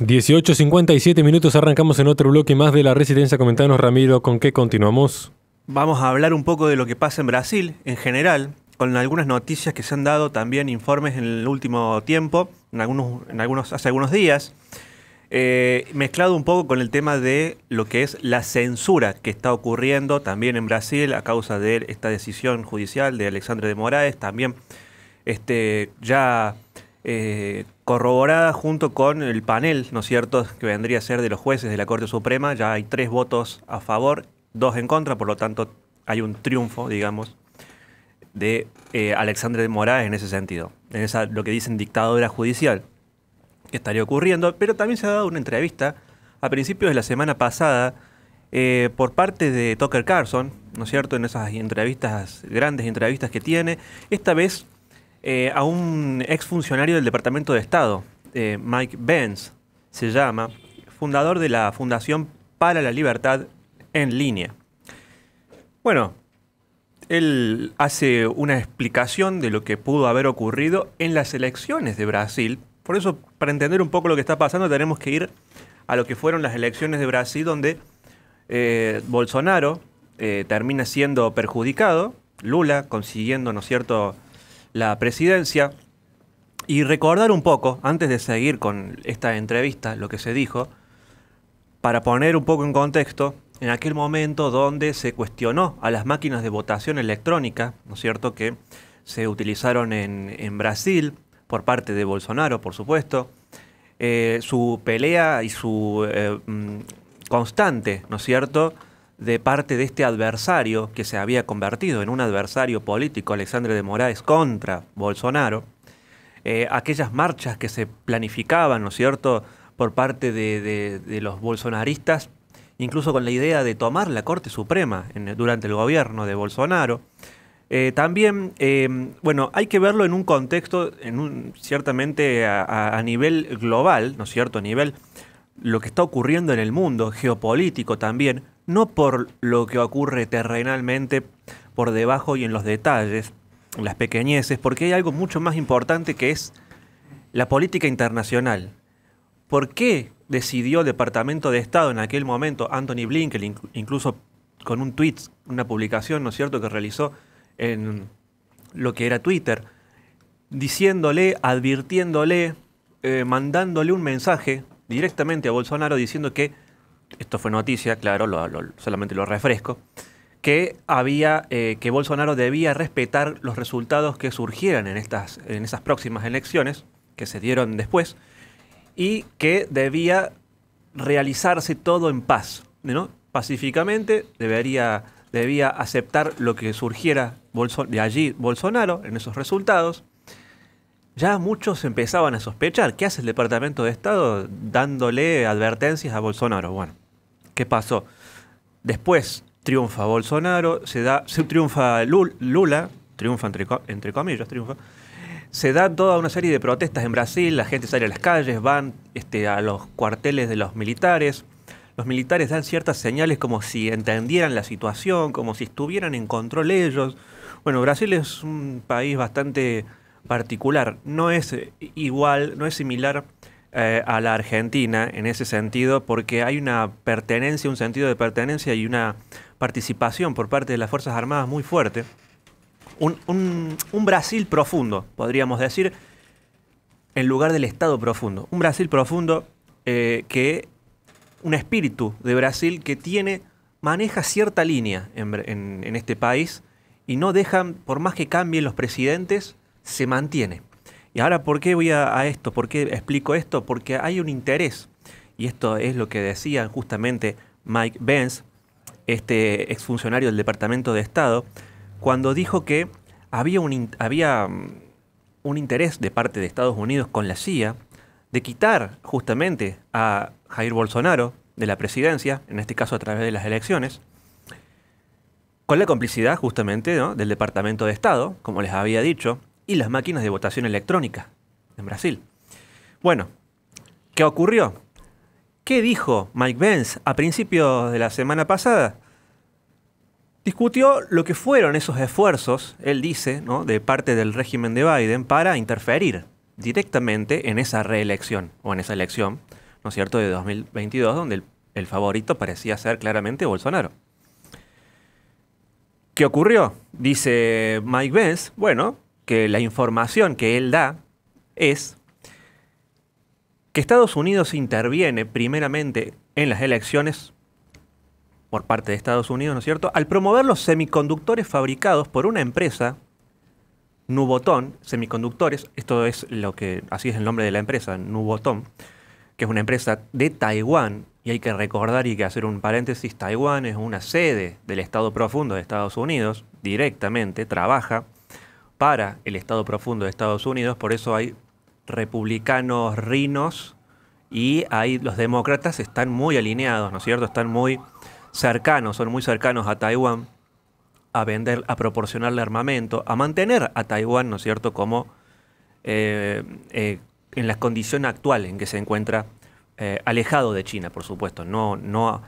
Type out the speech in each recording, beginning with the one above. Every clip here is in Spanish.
18.57 minutos, arrancamos en otro bloque más de la Residencia. Comentanos, Ramiro, ¿con qué continuamos? Vamos a hablar un poco de lo que pasa en Brasil en general, con algunas noticias que se han dado también, informes en el último tiempo, en algunos, en algunos, hace algunos días, eh, mezclado un poco con el tema de lo que es la censura que está ocurriendo también en Brasil a causa de esta decisión judicial de Alexandre de Moraes, también este, ya... Eh, corroborada junto con el panel, ¿no es cierto?, que vendría a ser de los jueces de la Corte Suprema. Ya hay tres votos a favor, dos en contra, por lo tanto hay un triunfo, digamos, de eh, Alexandre de Moraes en ese sentido, en esa, lo que dicen dictadura judicial, que estaría ocurriendo. Pero también se ha dado una entrevista a principios de la semana pasada eh, por parte de Tucker Carlson, ¿no es cierto?, en esas entrevistas, grandes entrevistas que tiene, esta vez eh, a un exfuncionario del Departamento de Estado, eh, Mike Benz, se llama, fundador de la Fundación para la Libertad en Línea. Bueno, él hace una explicación de lo que pudo haber ocurrido en las elecciones de Brasil. Por eso, para entender un poco lo que está pasando, tenemos que ir a lo que fueron las elecciones de Brasil, donde eh, Bolsonaro termina siendo perjudicado, Lula consiguiendo, ¿no es cierto?, la presidencia y recordar un poco, antes de seguir con esta entrevista, lo que se dijo, para poner un poco en contexto, en aquel momento donde se cuestionó a las máquinas de votación electrónica, ¿no es cierto?, que se utilizaron en, Brasil por parte de Bolsonaro, por supuesto, eh, su pelea y su eh, mm, constante, ¿no es cierto?, de parte de este adversario que se había convertido en un adversario político, Alexandre de Moraes, contra Bolsonaro, eh, aquellas marchas que se planificaban, ¿no es cierto?, por parte de, los bolsonaristas, incluso con la idea de tomar la Corte Suprema durante el gobierno de Bolsonaro. Eh, también, em, bueno, hay que verlo en un contexto, en un, ciertamente a, a nivel global, ¿no es cierto?, a nivel lo que está ocurriendo en el mundo, geopolítico también, no por lo que ocurre terrenalmente por debajo y en los detalles, las pequeñeces, porque hay algo mucho más importante que es la política internacional. ¿Por qué decidió el Departamento de Estado en aquel momento, Anthony Blinken, incluso con un tweet, una publicación, ¿no es cierto?, que realizó en lo que era Twitter, diciéndole, advirtiéndole, eh, mandándole un mensaje directamente a Bolsonaro diciendo que esto fue noticia, claro, solamente lo refresco, que había eh, que Bolsonaro debía respetar los resultados que surgieran en estas en esas próximas elecciones que se dieron después y que debía realizarse todo en paz, ¿no? Pacíficamente debería debía aceptar lo que surgiera de allí Bolsonaro en esos resultados. Ya muchos empezaban a sospechar, ¿qué hace el Departamento de Estado dándole advertencias a Bolsonaro? Bueno, ¿Qué pasó? Después triunfa Bolsonaro, se da, se triunfa Lula, triunfa entre, entre comillas, triunfa. Se da toda una serie de protestas en Brasil, la gente sale a las calles, van este, a los cuarteles de los militares. Los militares dan ciertas señales como si entendieran la situación, como si estuvieran en control ellos. Bueno, Brasil es un país bastante particular, no es eh, igual, no es similar eh, a la Argentina en ese sentido, porque hay una pertenencia, un sentido de pertenencia y una participación por parte de las Fuerzas Armadas muy fuerte. Un, Brasil profundo, podríamos decir, en lugar del Estado profundo. Un Brasil profundo eh, que, un espíritu de Brasil que tiene, maneja cierta línea en, en este país y no dejan, por más que cambien los presidentes, se mantiene. Y ahora, ¿por qué voy a, esto? ¿Por qué explico esto? Porque hay un interés. Y esto es lo que decía justamente Mike Benz, este exfuncionario del Departamento de Estado, cuando dijo que había mm, un, interés de parte de Estados Unidos con la CIA de quitar justamente a Jair Bolsonaro de la presidencia, en este caso a través de las elecciones, con la complicidad justamente del Departamento de Estado, como les había dicho, y las máquinas de votación electrónica en Brasil. Bueno, ¿qué ocurrió? ¿Qué dijo Mike Benz a principios de la semana pasada? Discutió lo que fueron esos esfuerzos, él dice, ¿no? de parte del régimen de Biden para interferir directamente en esa reelección o en esa elección, ¿no es cierto?, de 2022, donde el, el favorito parecía ser claramente Bolsonaro. ¿Qué ocurrió? Dice Mike Benz, bueno, que la información que él da es que Estados Unidos interviene primeramente en las elecciones por parte de Estados Unidos, ¿no es cierto?, al promover los semiconductores fabricados por una empresa, Nubotón Semiconductores, esto es lo que, así es el nombre de la empresa, Nubotón que es una empresa de Taiwán, y hay que recordar y que hacer un paréntesis, Taiwán es una sede del Estado profundo de Estados Unidos, directamente, trabaja para el Estado profundo de Estados Unidos, por eso hay republicanos rinos y los demócratas están muy alineados, ¿no es cierto? Están muy cercanos, son muy cercanos a Taiwán, a vender, a proporcionarle armamento, a mantener a Taiwán, ¿no es cierto?, como eh, eh, en la condición actual en que se encuentra eh, alejado de China, por supuesto, no, no,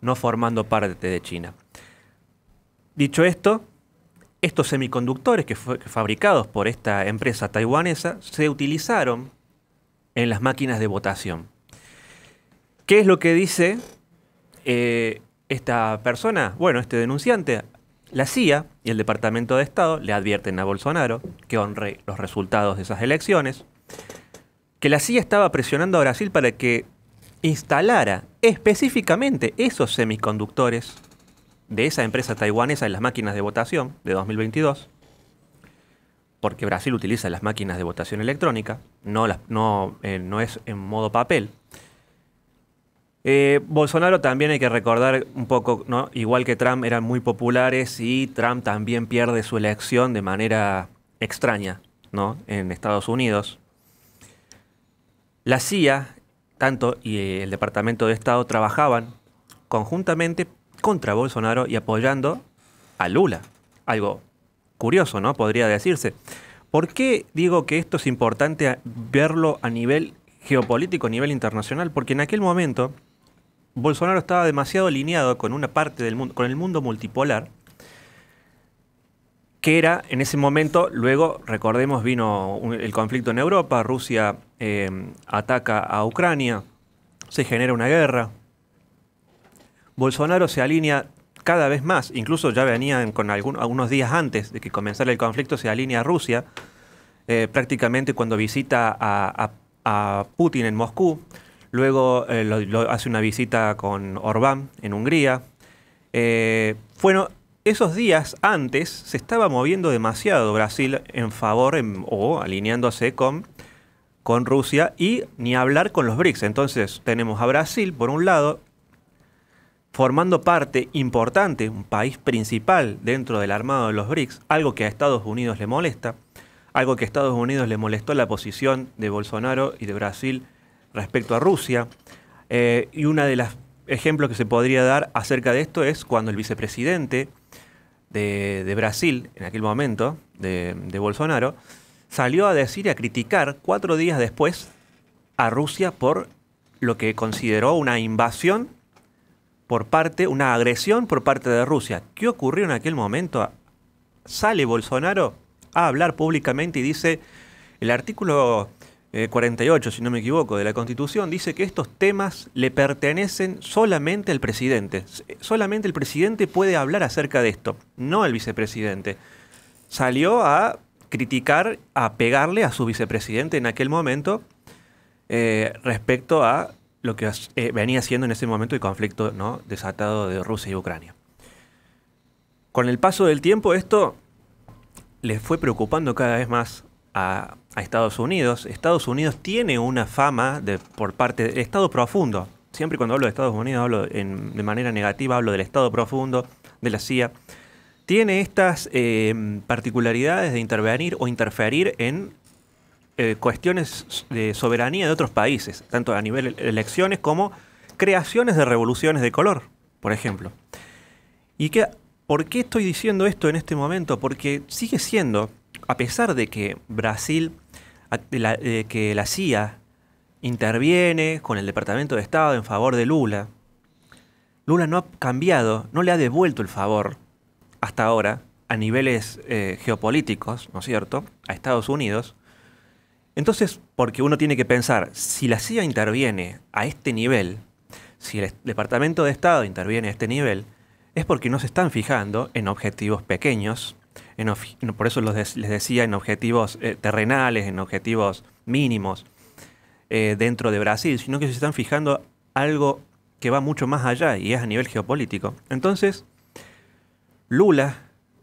no formando parte de China. Dicho esto, estos semiconductores que fue fabricados por esta empresa taiwanesa se utilizaron en las máquinas de votación. ¿Qué es lo que dice eh, esta persona? Bueno, este denunciante. La CIA y el Departamento de Estado le advierten a Bolsonaro que honre los resultados de esas elecciones, que la CIA estaba presionando a Brasil para que instalara específicamente esos semiconductores de esa empresa taiwanesa en las máquinas de votación de 2022, porque Brasil utiliza las máquinas de votación electrónica, no, no, eh, no es en modo papel. Eh, Bolsonaro también hay que recordar un poco, ¿no? igual que Trump eran muy populares y Trump también pierde su elección de manera extraña ¿no? en Estados Unidos. La CIA, tanto y eh, el Departamento de Estado trabajaban conjuntamente contra Bolsonaro y apoyando a Lula. Algo curioso, ¿no? Podría decirse. ¿Por qué digo que esto es importante verlo a nivel geopolítico, a nivel internacional? Porque en aquel momento Bolsonaro estaba demasiado alineado con una parte del mundo, con el mundo multipolar, que era en ese momento, luego recordemos, vino el conflicto en Europa, Rusia eh, ataca a Ucrania, se genera una guerra, Bolsonaro se alinea cada vez más, incluso ya venían con algunos, días antes de que comenzara el conflicto, se alinea a Rusia, eh, prácticamente cuando visita a, Putin en Moscú, luego eh, lo, hace una visita con Orbán en Hungría. Eh, bueno, esos días antes se estaba moviendo demasiado Brasil en favor o alineándose con, con Rusia y ni hablar con los BRICS. Entonces tenemos a Brasil por un lado, formando parte importante, un país principal dentro del armado de los BRICS, algo que a Estados Unidos le molesta, algo que a Estados Unidos le molestó la posición de Bolsonaro y de Brasil respecto a Rusia. Eh, y uno de los ejemplos que se podría dar acerca de esto es cuando el vicepresidente de, Brasil, en aquel momento, de, de Bolsonaro, salió a decir y a criticar cuatro días después a Rusia por lo que consideró una invasión por parte, una agresión por parte de Rusia. ¿Qué ocurrió en aquel momento? Sale Bolsonaro a hablar públicamente y dice, el artículo 48, eh, si no me equivoco, de la Constitución, dice que estos temas le pertenecen solamente al presidente. Eh, solamente el presidente puede hablar acerca de esto, no el vicepresidente. Salió a criticar, a pegarle a su vicepresidente en aquel momento eh, respecto a lo que eh, venía siendo en ese momento el conflicto ¿no? desatado de Rusia y Ucrania. Con el paso del tiempo esto le fue preocupando cada vez más a, Estados Unidos. Estados Unidos tiene una fama de, por parte del Estado profundo. Siempre cuando hablo de Estados Unidos hablo de manera negativa, hablo del Estado profundo, de la CIA. Tiene estas eh, particularidades de intervenir o interferir en eh, cuestiones de soberanía de otros países, tanto a nivel de elecciones como creaciones de revoluciones de color, por ejemplo. ¿Y qué, por qué estoy diciendo esto en este momento? Porque sigue siendo, a pesar de que Brasil, que la CIA interviene con el Departamento de Estado en favor de Lula, Lula no ha cambiado, no le ha devuelto el favor hasta ahora a niveles eh, geopolíticos, ¿no es cierto?, a Estados Unidos, entonces, porque uno tiene que pensar, si la CIA interviene a este nivel, si el Departamento de Estado interviene a este nivel, es porque no se están fijando en objetivos pequeños, por eso les decía en objetivos eh, terrenales, en objetivos mínimos eh, dentro de Brasil, sino que se están fijando algo que va mucho más allá y es a nivel geopolítico. Entonces, Lula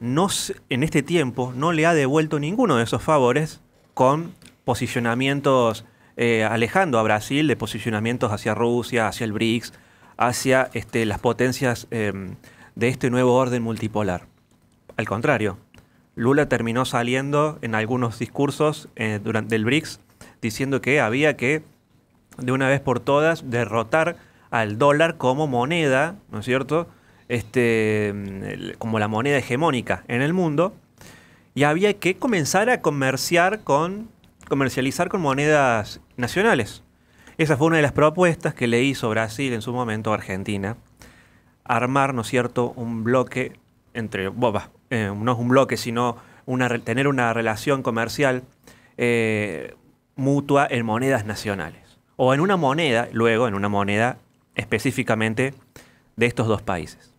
en este tiempo no le ha devuelto ninguno de esos favores con posicionamientos, eh, alejando a Brasil de posicionamientos hacia Rusia, hacia el BRICS, hacia este, las potencias em, de este nuevo orden multipolar. Al contrario, Lula terminó saliendo en algunos discursos eh, durante el BRICS diciendo que había que, de una vez por todas, derrotar al dólar como moneda, ¿no es cierto? Este, em, como la moneda hegemónica en el mundo, y había que comenzar a comerciar con comercializar con monedas nacionales. Esa fue una de las propuestas que le hizo Brasil en su momento a Argentina. Armar, ¿no es cierto?, un bloque entre, eh, no es un bloque, sino tener una relación comercial eh, mutua en monedas nacionales. O en una moneda, luego en una moneda específicamente de estos dos países.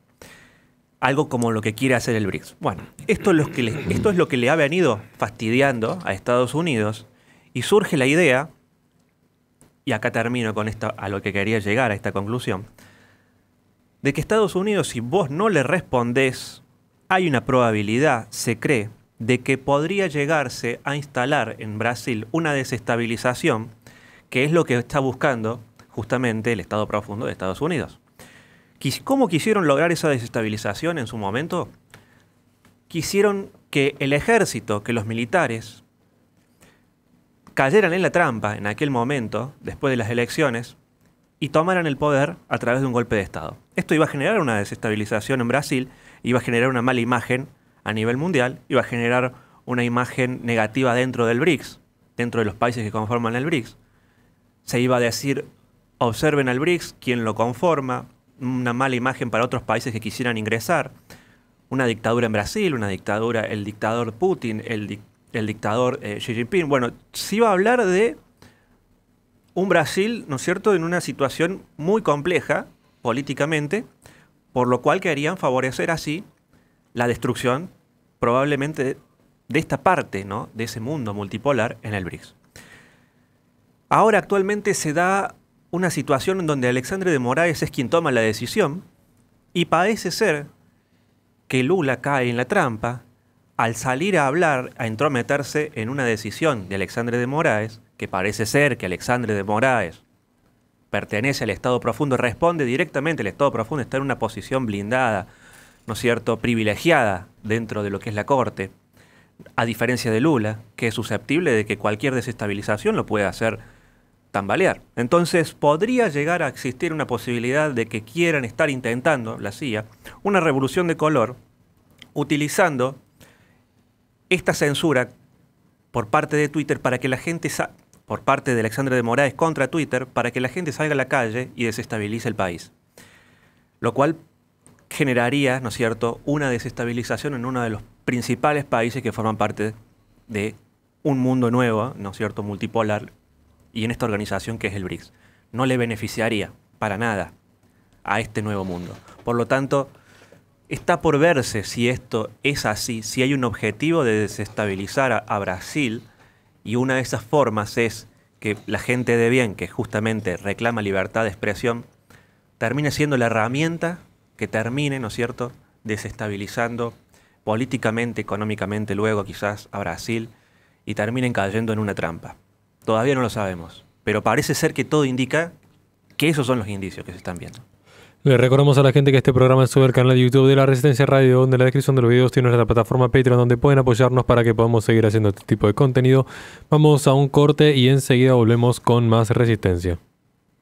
Algo como lo que quiere hacer el BRICS. Bueno, esto es lo que le, esto es lo que le ha venido fastidiando a Estados Unidos y surge la idea, y acá termino con esto a lo que quería llegar, a esta conclusión, de que Estados Unidos, si vos no le respondés, hay una probabilidad, se cree, de que podría llegarse a instalar en Brasil una desestabilización, que es lo que está buscando justamente el Estado profundo de Estados Unidos. ¿Cómo quisieron lograr esa desestabilización en su momento? Quisieron que el ejército, que los militares, cayeran en la trampa en aquel momento, después de las elecciones, y tomaran el poder a través de un golpe de Estado. Esto iba a generar una desestabilización en Brasil, iba a generar una mala imagen a nivel mundial, iba a generar una imagen negativa dentro del BRICS, dentro de los países que conforman el BRICS. Se iba a decir, observen al BRICS, quién lo conforma, una mala imagen para otros países que quisieran ingresar, una dictadura en Brasil, una dictadura, el dictador Putin, el, dictador el dictador eh, Xi Jinping. Bueno, se iba a hablar de un Brasil, ¿no es cierto?, en una situación muy compleja políticamente, por lo cual querían favorecer así la destrucción probablemente de esta parte, ¿no?, de ese mundo multipolar en el BRICS. Ahora actualmente se da una situación en donde Alexandre de Moraes es quien toma la decisión y parece ser que Lula cae en la trampa al salir a hablar, a meterse en una decisión de Alexandre de Moraes, que parece ser que Alexandre de Moraes pertenece al Estado Profundo, responde directamente, al Estado Profundo está en una posición blindada, ¿no es cierto?, privilegiada dentro de lo que es la Corte, a diferencia de Lula, que es susceptible de que cualquier desestabilización lo pueda hacer tambalear. Entonces podría llegar a existir una posibilidad de que quieran estar intentando, la CIA, una revolución de color, utilizando esta censura por parte de Twitter para que la gente por parte de Alexandre de Moraes contra Twitter para que la gente salga a la calle y desestabilice el país. Lo cual generaría, ¿no es cierto?, una desestabilización en uno de los principales países que forman parte de un mundo nuevo, ¿no es cierto?, multipolar, y en esta organización que es el BRICS. No le beneficiaría para nada a este nuevo mundo. Por lo tanto, Está por verse si esto es así, si hay un objetivo de desestabilizar a, Brasil y una de esas formas es que la gente de bien, que justamente reclama libertad de expresión, termine siendo la herramienta que termine, ¿no es cierto?, desestabilizando políticamente, económicamente, luego quizás a Brasil y terminen cayendo en una trampa. Todavía no lo sabemos, pero parece ser que todo indica que esos son los indicios que se están viendo. Le recordamos a la gente que este programa sube al canal de YouTube de la Resistencia Radio, donde la descripción de los videos tiene nuestra plataforma Patreon, donde pueden apoyarnos para que podamos seguir haciendo este tipo de contenido. Vamos a un corte y enseguida volvemos con más resistencia.